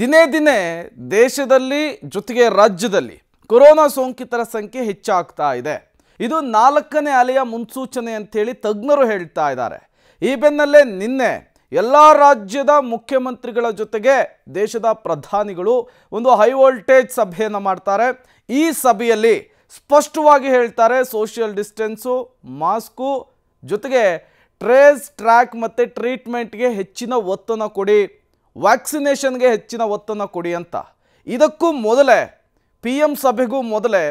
ದಿನೇ ದಿನೇ ದೇಶದಲ್ಲಿ ಜೊತೆಗೆ ರಾಜ್ಯದಲ್ಲಿ ಕೊರೋನಾ ಸೋಂಕಿತರ ಸಂಖ್ಯೆ ಹೆಚ್ಚಾಗ್ತಾ ಇದೆ ಇದು ನಾಲ್ಕನೇ ಅಲೆಯ ಮುನ್ಸೂಚನೆ ಅಂತೇಳಿ ತಜ್ಞರು ಹೇಳ್ತಾ ಇದ್ದಾರೆ ಈ ಬೆನ್ನಲ್ಲೇ ನಿನ್ನೆ ಎಲ್ಲ ರಾಜ್ಯದ ಮುಖ್ಯಮಂತ್ರಿಗಳ ಜೊತೆಗೆ ದೇಶದ ಪ್ರಧಾನಿಗಳು ಒಂದು ಹೈ ವೋಲ್ಟೇಜ್ ಸಭೆಯನ್ನು ಮಾಡ್ತಾರೆ ಈ ಸಭೆಯಲ್ಲಿ ಸ್ಪಷ್ಟವಾಗಿ ಹೇಳ್ತಾರೆ ಸೋಷಿಯಲ್ ಡಿಸ್ಟೆನ್ಸು ಮಾಸ್ಕು ಜೊತೆಗೆ ಟ್ರೇಸ್ ಟ್ರ್ಯಾಕ್ ಮತ್ತು ಟ್ರೀಟ್ಮೆಂಟ್ಗೆ ಹೆಚ್ಚಿನ ಒತ್ತನ್ನು ಕೊಡಿ ವ್ಯಾಕ್ಸಿನೇಷನ್ಗೆ ಹೆಚ್ಚಿನ ಒತ್ತನ್ನು ಕೊಡಿ ಅಂತ ಇದಕ್ಕೂ ಮೊದಲೇ ಪಿ ಎಂ ಸಭೆಗೂ ಮೊದಲೇ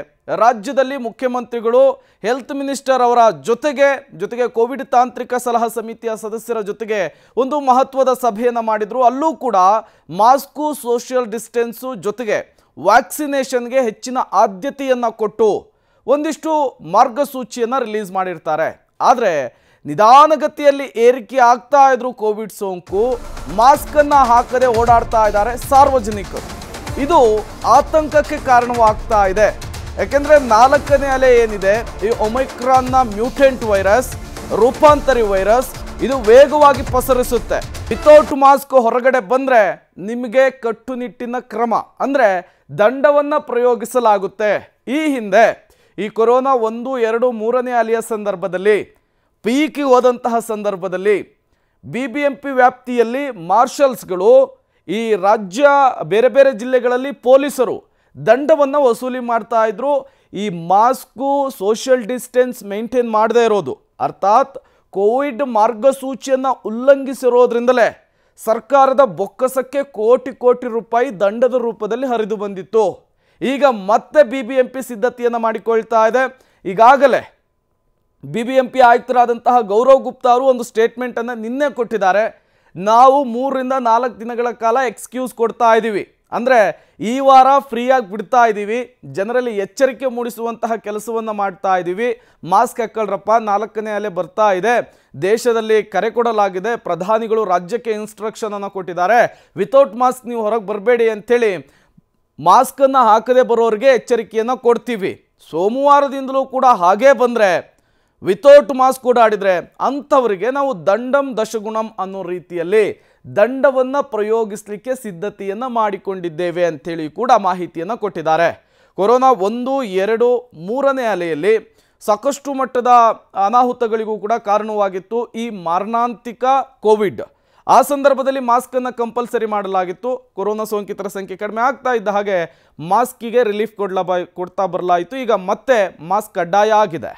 ರಾಜ್ಯದಲ್ಲಿ ಮುಖ್ಯಮಂತ್ರಿಗಳು ಹೆಲ್ತ್ ಮಿನಿಸ್ಟರ್ ಅವರ ಜೊತೆಗೆ ಜೊತೆಗೆ ಕೋವಿಡ್ ತಾಂತ್ರಿಕ ಸಲಹಾ ಸಮಿತಿಯ ಸದಸ್ಯರ ಜೊತೆಗೆ ಒಂದು ಮಹತ್ವದ ಸಭೆಯನ್ನು ಮಾಡಿದರು ಅಲ್ಲೂ ಕೂಡ ಮಾಸ್ಕು ಸೋಷಿಯಲ್ ಡಿಸ್ಟೆನ್ಸು ಜೊತೆಗೆ ವ್ಯಾಕ್ಸಿನೇಷನ್ಗೆ ಹೆಚ್ಚಿನ ಆದ್ಯತೆಯನ್ನು ಕೊಟ್ಟು ಒಂದಿಷ್ಟು ಮಾರ್ಗಸೂಚಿಯನ್ನು ರಿಲೀಸ್ ಮಾಡಿರ್ತಾರೆ ಆದರೆ ನಿಧಾನಗತಿಯಲ್ಲಿ ಏರಿಕೆ ಆಗ್ತಾ ಇದ್ರು ಕೋವಿಡ್ ಸೋಂಕು ಮಾಸ್ಕ್ ಹಾಕದೆ ಓಡಾಡ್ತಾ ಇದ್ದಾರೆ ಸಾರ್ವಜನಿಕರು ಇದು ಆತಂಕಕ್ಕೆ ಕಾರಣವಾಗ್ತಾ ಇದೆ ಯಾಕೆಂದ್ರೆ ನಾಲ್ಕನೇ ಅಲೆ ಏನಿದೆ ಈ ಒಮೈಕ್ರಾನ್ನ ಮ್ಯೂಟೆಂಟ್ ವೈರಸ್ ರೂಪಾಂತರಿ ವೈರಸ್ ಇದು ವೇಗವಾಗಿ ಪಸರಿಸುತ್ತೆ ವಿತೌಟ್ ಮಾಸ್ಕ್ ಹೊರಗಡೆ ಬಂದರೆ ನಿಮಗೆ ಕಟ್ಟುನಿಟ್ಟಿನ ಕ್ರಮ ಅಂದರೆ ದಂಡವನ್ನು ಪ್ರಯೋಗಿಸಲಾಗುತ್ತೆ ಈ ಹಿಂದೆ ಈ ಕೊರೋನಾ ಒಂದು ಎರಡು ಮೂರನೇ ಅಲೆಯ ಸಂದರ್ಭದಲ್ಲಿ ಪೀಕಿ ಹೋದಂತಹ ಸಂದರ್ಭದಲ್ಲಿ ಬಿ ಬಿ ಎಂ ಪಿ ವ್ಯಾಪ್ತಿಯಲ್ಲಿ ಮಾರ್ಷಲ್ಸ್ಗಳು ಈ ರಾಜ್ಯ ಬೇರೆ ಬೇರೆ ಜಿಲ್ಲೆಗಳಲ್ಲಿ ಪೊಲೀಸರು ದಂಡವನ್ನು ವಸೂಲಿ ಮಾಡ್ತಾ ಇದ್ರು ಈ ಮಾಸ್ಕು ಸೋಷಿಯಲ್ ಡಿಸ್ಟೆನ್ಸ್ ಮೇಂಟೈನ್ ಮಾಡದೇ ಇರೋದು ಅರ್ಥಾತ್ ಕೋವಿಡ್ ಮಾರ್ಗಸೂಚಿಯನ್ನು ಉಲ್ಲಂಘಿಸಿರೋದ್ರಿಂದಲೇ ಸರ್ಕಾರದ ಬೊಕ್ಕಸಕ್ಕೆ ಕೋಟಿ ಕೋಟಿ ರೂಪಾಯಿ ದಂಡದ ರೂಪದಲ್ಲಿ ಹರಿದು ಬಂದಿತ್ತು ಈಗ ಮತ್ತೆ ಬಿ ಬಿ ಎಂ ಪಿ ಸಿದ್ಧತೆಯನ್ನು ಮಾಡಿಕೊಳ್ತಾ ಇದೆ ಈಗಾಗಲೇ ಬಿ ಬಿ ಎಂ ಪಿ ಆಯುಕ್ತರಾದಂತಹ ಗೌರವ್ ಗುಪ್ತಾ ಅವರು ಒಂದು ಸ್ಟೇಟ್ಮೆಂಟನ್ನು ನಿನ್ನೆ ಕೊಟ್ಟಿದ್ದಾರೆ ನಾವು ಮೂರರಿಂದ ನಾಲ್ಕು ದಿನಗಳ ಕಾಲ ಎಕ್ಸ್ಕ್ಯೂಸ್ ಕೊಡ್ತಾ ಇದ್ದೀವಿ ಅಂದರೆ ಈ ವಾರ ಫ್ರೀಯಾಗಿ ಬಿಡ್ತಾ ಇದ್ದೀವಿ ಜನರಲ್ಲಿ ಎಚ್ಚರಿಕೆ ಮೂಡಿಸುವಂತಹ ಕೆಲಸವನ್ನು ಮಾಡ್ತಾ ಇದ್ದೀವಿ ಮಾಸ್ಕ್ ಹಾಕ್ಕೊಳ್ರಪ್ಪ ನಾಲ್ಕನೇ ಅಲೆ ಬರ್ತಾ ಇದೆ ದೇಶದಲ್ಲಿ ಕರೆ ಕೊಡಲಾಗಿದೆ ಪ್ರಧಾನಿಗಳು ರಾಜ್ಯಕ್ಕೆ ಇನ್ಸ್ಟ್ರಕ್ಷನನ್ನು ಕೊಟ್ಟಿದ್ದಾರೆ ವಿತೌಟ್ ಮಾಸ್ಕ್ ನೀವು ಹೊರಗೆ ಬರಬೇಡಿ ಅಂಥೇಳಿ ಮಾಸ್ಕನ್ನು ಹಾಕದೆ ಬರೋರಿಗೆ ಎಚ್ಚರಿಕೆಯನ್ನು ಕೊಡ್ತೀವಿ ಸೋಮವಾರದಿಂದಲೂ ಕೂಡ ಹಾಗೇ ಬಂದರೆ ವಿತೌಟ್ ಮಾಸ್ಕ್ ಕೂಡ ಆಡಿದರೆ ಅಂಥವರಿಗೆ ನಾವು ದಂಡಂ ದಶಗುಣಂ ಅನ್ನೋ ರೀತಿಯಲ್ಲಿ ದಂಡವನ್ನು ಪ್ರಯೋಗಿಸಲಿಕ್ಕೆ ಸಿದ್ಧತೆಯನ್ನು ಮಾಡಿಕೊಂಡಿದ್ದೇವೆ ಅಂಥೇಳಿ ಕೂಡ ಮಾಹಿತಿಯನ್ನು ಕೊಟ್ಟಿದ್ದಾರೆ ಕೊರೋನಾ ಒಂದು ಎರಡು ಮೂರನೇ ಅಲೆಯಲ್ಲಿ ಸಾಕಷ್ಟು ಮಟ್ಟದ ಅನಾಹುತಗಳಿಗೂ ಕೂಡ ಕಾರಣವಾಗಿತ್ತು ಈ ಮಾರಣಾಂತಿಕ ಕೋವಿಡ್ ಆ ಸಂದರ್ಭದಲ್ಲಿ ಮಾಸ್ಕನ್ನು ಕಂಪಲ್ಸರಿ ಮಾಡಲಾಗಿತ್ತು ಕೊರೋನಾ ಸೋಂಕಿತರ ಸಂಖ್ಯೆ ಕಡಿಮೆ ಆಗ್ತಾ ಇದ್ದ ಹಾಗೆ ಮಾಸ್ಕಿಗೆ ರಿಲೀಫ್ ಕೊಡ್ಲಾ ಕೊಡ್ತಾ ಬರಲಾಯಿತು ಈಗ ಮತ್ತೆ ಮಾಸ್ಕ್ ಕಡ್ಡಾಯ ಆಗಿದೆ